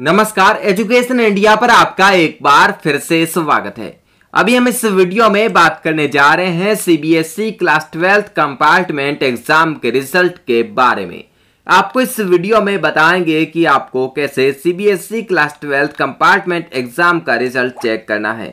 नमस्कार education India पर आपका एक बार फिर से स्वागत है अभी हम इस वीडियो में बात करने जा रहे हैं CBSE class twelfth compartment exam के रिजल्ट के बारे में आपको इस वीडियो में बताएंगे कि आपको कैसे CBSE class twelfth compartment exam का रिजल्ट चेक करना है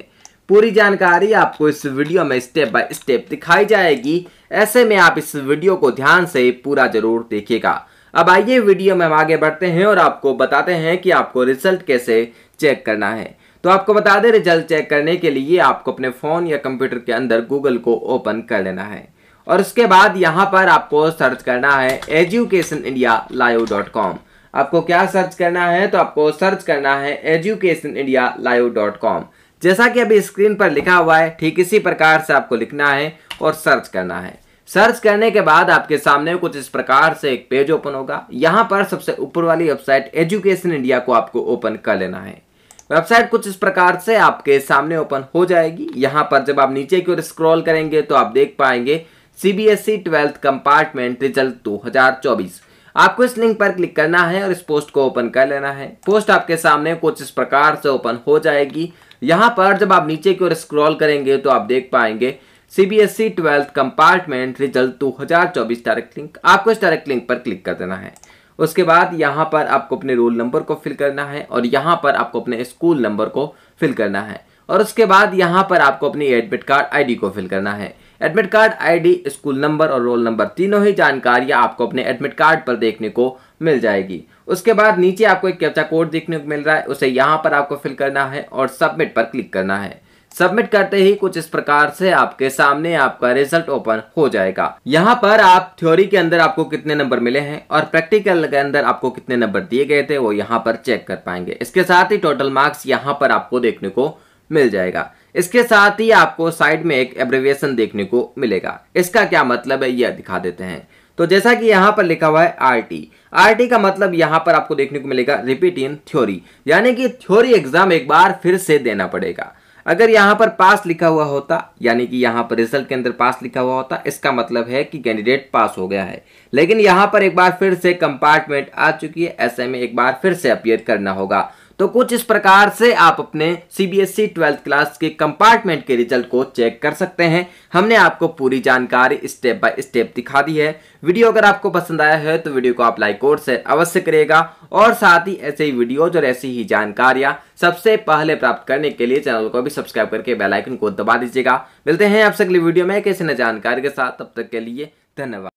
पूरी जानकारी आपको इस वीडियो में स्टेप बाय स्टेप दिखाई जाएगी ऐसे में आप इस वीडियो को ध्यान से पूरा जरूर देखिएगा अब आइए वीडियो में हम आगे बढ़ते हैं और आपको बताते हैं कि आपको रिजल्ट कैसे चेक करना है तो आपको बता दें रिजल्ट चेक करने के लिए आपको अपने फ़ोन या कंप्यूटर के अंदर गूगल को ओपन कर लेना है और उसके बाद यहाँ पर आपको सर्च करना है education India live dot com आपको क्या सर्च करना है तो आपको सर्च करना है education India live dot com जैसा कि अभी स्क्रीन पर लिखा हुआ है ठीक इसी प्रकार से आपको लिखना है और सर्च करना है सर्च करने के बाद आपके सामने कुछ इस प्रकार से एक पेज ओपन होगा यहाँ पर सबसे ऊपर वाली वेबसाइट एजुकेशन इंडिया को आपको ओपन कर लेना है वेबसाइट कुछ इस प्रकार से आपके सामने ओपन हो जाएगी यहाँ पर जब आप नीचे की ओर स्क्रॉल करेंगे तो आप देख पाएंगे CBSE e twelfth compartment result दो आपको इस लिंक पर क्लिक करना है और इस पोस्ट को ओपन कर लेना है पोस्ट आपके सामने कुछ इस प्रकार से ओपन हो जाएगी यहाँ पर जब आप नीचे की ओर स्क्रॉल करेंगे तो आप देख पाएंगे सीबीएसई ट्वेल्थ कंपार्टमेंट रिजल्ट चौबीस डायरेक्ट लिंक आपको इस डायरेक्ट लिंक पर क्लिक कर देना है उसके बाद यहाँ पर आपको अपने रोल नंबर को फिल करना है और यहाँ पर आपको अपने स्कूल नंबर को फिल करना है और उसके बाद यहाँ पर आपको अपनी एडमिट कार्ड आईडी को फिल करना है admit card ID school number और रोल नंबर तीनों ही जानकारियाँ आपको अपने एडमिट कार्ड पर देखने को मिल जाएगी उसके बाद नीचे आपको एक कैप्चा कोड देखने को मिल रहा है उसे यहाँ पर आपको फिल करना है और सबमिट पर क्लिक करना है सबमिट करते ही कुछ इस प्रकार से आपके सामने आपका रिजल्ट ओपन हो जाएगा यहाँ पर आप थ्योरी के अंदर आपको कितने नंबर मिले हैं और प्रैक्टिकल के अंदर आपको कितने नंबर दिए गए थे वो यहाँ पर चेक कर पाएंगे इसके साथ ही टोटल मार्क्स यहाँ पर आपको देखने को मिल जाएगा इसके साथ ही आपको साइड में एक एब्रिविएशन देखने को मिलेगा इसका क्या मतलब है यह दिखा देते हैं तो जैसा कि यहाँ पर लिखा हुआ है आर टी आर टी का मतलब यहाँ पर आपको देखने को मिलेगा रिपीट इन थ्योरी यानी कि थ्योरी एग्जाम एक बार फिर से देना पड़ेगा अगर यहाँ पर पास लिखा हुआ होता यानी कि यहाँ पर रिजल्ट के अंदर पास लिखा हुआ होता इसका मतलब है कि कैंडिडेट पास हो गया है लेकिन यहाँ पर एक बार फिर से कंपार्टमेंट आ चुकी है ऐसे में एक बार फिर से अपियर करना होगा तो कुछ इस प्रकार से आप अपने सीबीएसई e ट्वेल्थ क्लास के कंपार्टमेंट के रिजल्ट को चेक कर सकते हैं हमने आपको पूरी जानकारी स्टेप बाय स्टेप दिखा दी है वीडियो अगर आपको पसंद आया है तो वीडियो को आप लाइक और शेयर अवश्य करेगा और साथ ही ऐसे ही वीडियोज और ऐसी ही जानकारियां सबसे पहले प्राप्त करने के लिए चैनल को भी सब्सक्राइब करके बेलाइकन को दबा दीजिएगा मिलते हैं आपसे अगली वीडियो में कैसे न जानकारी के साथ तब तक के लिए धन्यवाद